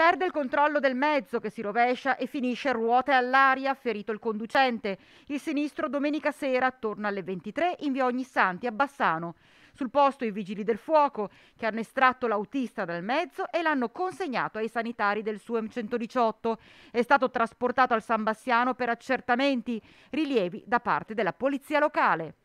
Perde il controllo del mezzo che si rovescia e finisce ruote all'aria, ferito il conducente. Il sinistro domenica sera attorno alle 23 invia via Ognissanti a Bassano. Sul posto i vigili del fuoco che hanno estratto l'autista dal mezzo e l'hanno consegnato ai sanitari del SUEM 118. È stato trasportato al San Bassiano per accertamenti, rilievi da parte della polizia locale.